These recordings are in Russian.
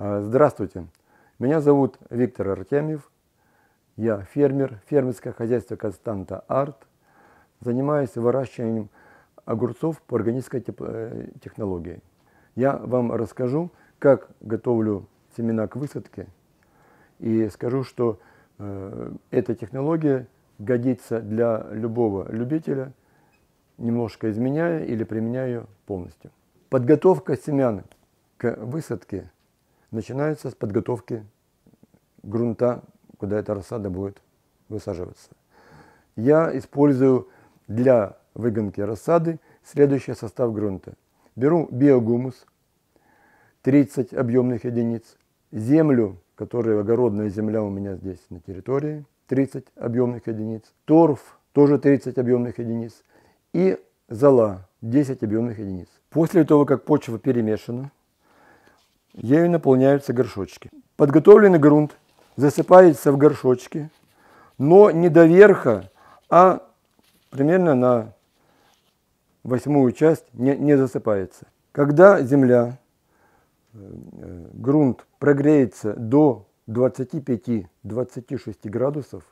А, здравствуйте, меня зовут Виктор Артемьев, я фермер, фермерское хозяйство Константа Арт, занимаюсь выращиванием огурцов по органической э, технологии. Я вам расскажу, как готовлю семена к высадке и скажу, что э, эта технология годится для любого любителя, немножко изменяя или применяя ее полностью. Подготовка семян к высадке – начинается с подготовки грунта, куда эта рассада будет высаживаться. Я использую для выгонки рассады следующий состав грунта. Беру биогумус 30 объемных единиц, землю, которая огородная земля у меня здесь на территории, 30 объемных единиц, торф тоже 30 объемных единиц и зола 10 объемных единиц. После того, как почва перемешана, ею наполняются горшочки. Подготовленный грунт засыпается в горшочки, но не до верха, а примерно на восьмую часть не, не засыпается. Когда земля, э, грунт прогреется до 25-26 градусов,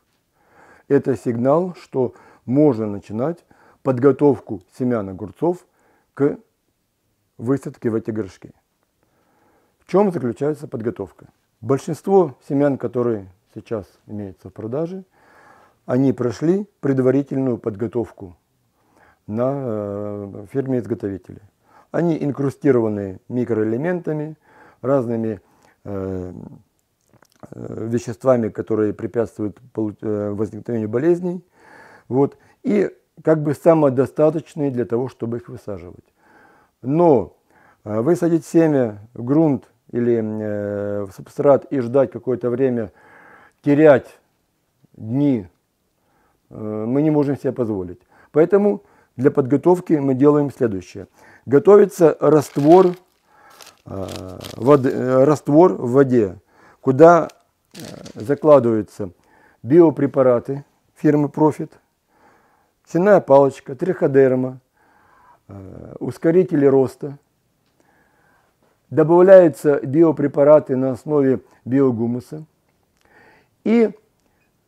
это сигнал, что можно начинать подготовку семян огурцов к высадке в эти горшки. В чем заключается подготовка? Большинство семян, которые сейчас имеются в продаже, они прошли предварительную подготовку на э, фирме изготовителя. Они инкрустированы микроэлементами, разными э, э, веществами, которые препятствуют возникновению болезней. Вот. И как бы самодостаточные для того, чтобы их высаживать. Но высадить семя в грунт или э, в субстрат и ждать какое-то время, терять дни, э, мы не можем себе позволить. Поэтому для подготовки мы делаем следующее. Готовится раствор, э, воды, раствор в воде, куда закладываются биопрепараты фирмы Profit, сенная палочка, триходерма, ускорители роста – добавляются биопрепараты на основе биогумуса. И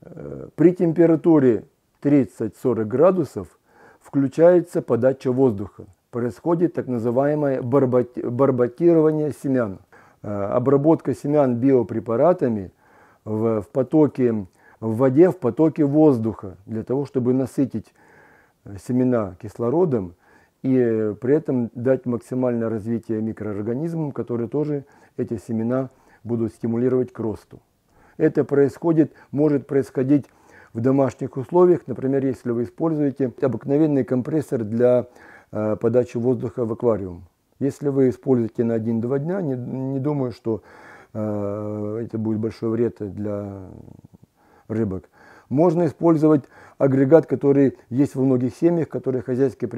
э, при температуре 30-40 градусов включается подача воздуха. Происходит так называемое барботирование семян. Э, обработка семян биопрепаратами в, потоке, в воде, в потоке воздуха, для того, чтобы насытить э, семена кислородом – и э, при этом дать максимальное развитие микроорганизмам, которые тоже эти семена будут стимулировать к росту. Это происходит, может происходить в домашних условиях, например, если вы используете обыкновенный компрессор для э, подачи воздуха в аквариум. Если вы используете на 1-2 дня, не, не думаю, что э, это будет большой вред для рыбок. Можно использовать агрегат, который есть во многих семьях, которые хозяйки,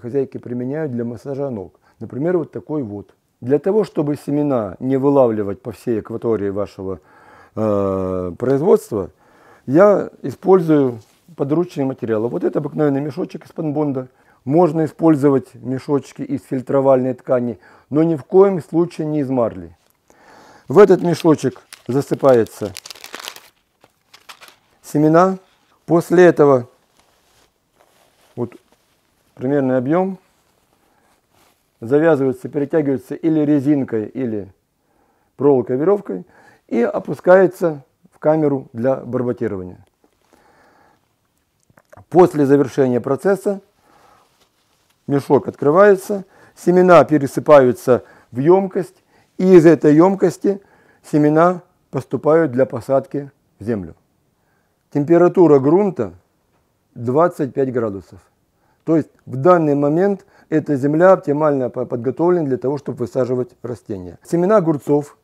хозяйки применяют для массажа ног. Например, вот такой вот. Для того, чтобы семена не вылавливать по всей экватории вашего э, производства, я использую подручные материалы. Вот это обыкновенный мешочек из панбонда. Можно использовать мешочки из фильтровальной ткани, но ни в коем случае не из марли. В этот мешочек засыпается семена. После этого вот примерный объем завязывается, перетягивается или резинкой, или проволокой, веревкой и опускается в камеру для барботирования. После завершения процесса мешок открывается, семена пересыпаются в емкость, и из этой емкости семена поступают для посадки в землю. Температура грунта 25 градусов. То есть в данный момент эта земля оптимально подготовлена для того, чтобы высаживать растения. Семена огурцов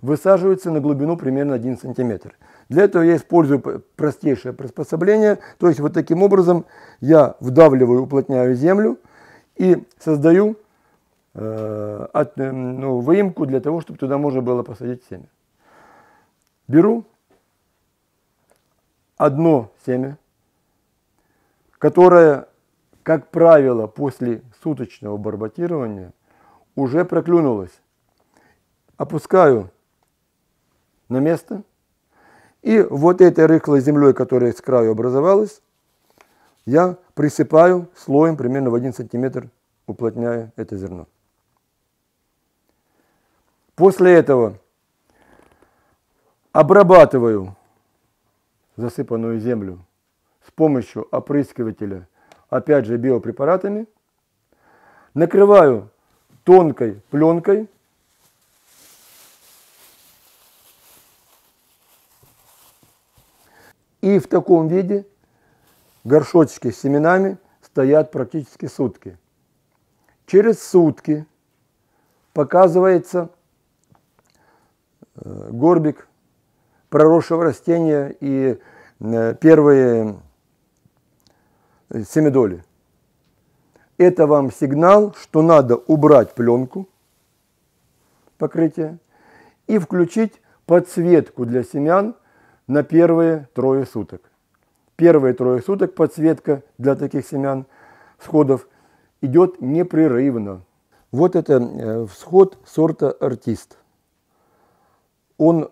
высаживаются на глубину примерно 1 сантиметр. Для этого я использую простейшее приспособление. То есть вот таким образом я вдавливаю, уплотняю землю и создаю э, от, э, ну, выемку для того, чтобы туда можно было посадить семя. Беру одно семя, которое, как правило, после суточного барботирования уже проклюнулось. Опускаю на место. И вот этой рыхлой землей, которая с краю образовалась, я присыпаю слоем примерно в 1 сантиметр, уплотняя это зерно. После этого обрабатываю засыпанную землю с помощью опрыскивателя, опять же биопрепаратами, накрываю тонкой пленкой, и в таком виде горшочки с семенами стоят практически сутки. Через сутки показывается э, горбик проросшего растения и э, первые э, семидоли. Это вам сигнал, что надо убрать пленку покрытия и включить подсветку для семян на первые трое суток. Первые трое суток подсветка для таких семян сходов идет непрерывно. Вот это э, всход сорта артист. Он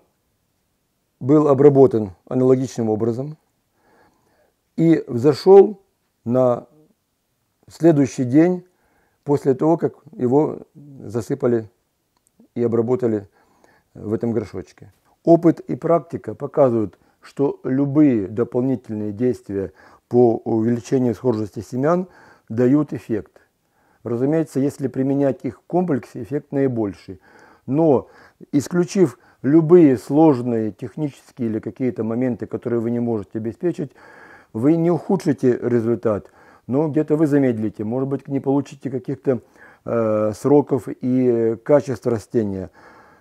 был обработан аналогичным образом и взошел на следующий день после того, как его засыпали и обработали в этом горшочке. Опыт и практика показывают, что любые дополнительные действия по увеличению схожести семян дают эффект. Разумеется, если применять их в комплексе, эффект наибольший. Но исключив любые сложные технические или какие-то моменты, которые вы не можете обеспечить, вы не ухудшите результат, но где-то вы замедлите, может быть, не получите каких-то э, сроков и качества растения.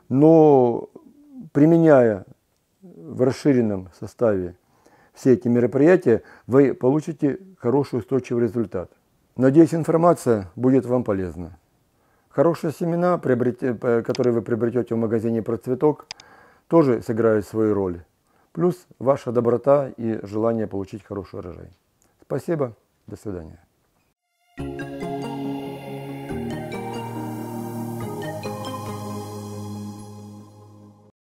Но применяя в расширенном составе все эти мероприятия, вы получите хороший устойчивый результат. Надеюсь, информация будет вам полезна. Хорошие семена, э, которые вы приобретете в магазине «Процветок», тоже сыграют свою роль. Плюс ваша доброта и желание получить хороший урожай. Спасибо, до свидания.